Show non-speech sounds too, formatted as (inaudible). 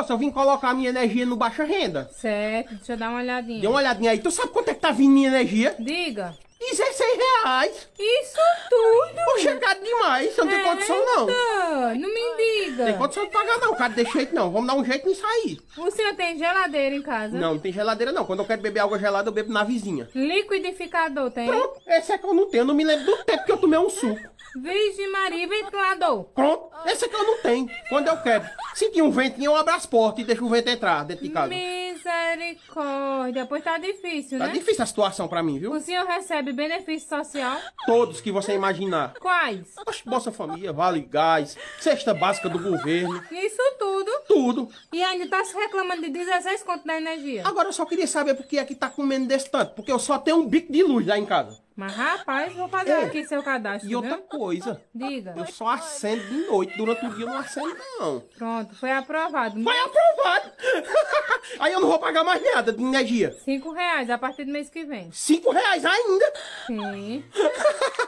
Nossa, eu vim colocar minha energia no baixa renda. Certo, deixa eu dar uma olhadinha. Dê uma olhadinha aí. Tu sabe quanto é que tá vindo minha energia? Diga. 16 reais. Isso tudo? Poxa, é caro demais. Eu não tem condição, não. Não me diga. Tem condição de pagar, não, cara. Deixa jeito, não. Vamos dar um jeito nisso aí. O senhor tem geladeira em casa? Não, não tem geladeira, não. Quando eu quero beber água gelada, eu bebo na vizinha. Liquidificador tem? Pronto. Esse é que eu não tenho. Eu não me lembro do tempo que eu tomei um suco. Virgem Maria, ventilador. Pronto. Esse aqui eu não tenho. Quando eu quero sentir um ventinho, eu abro as portas e deixo o vento entrar dentro de casa. Misericórdia, pois tá difícil, tá né? Tá difícil a situação pra mim, viu? O senhor recebe benefício social? Todos que você imaginar. Quais? Oxe, Bolsa Família, Vale Gás, cesta básica do governo. Isso tudo? Tudo. E ainda tá se reclamando de 16 conto da energia? Agora eu só queria saber por que é que tá comendo desse tanto, porque eu só tenho um bico de luz lá em casa. Mas, rapaz, vou fazer aqui seu cadastro. E outra né? coisa. Diga. Eu só acendo de noite. Durante o dia eu não acendo, não. Pronto, foi aprovado. Né? Foi aprovado! (laughs) Aí eu não vou pagar mais nada de energia. Cinco reais a partir do mês que vem. Cinco reais ainda? Sim. (laughs)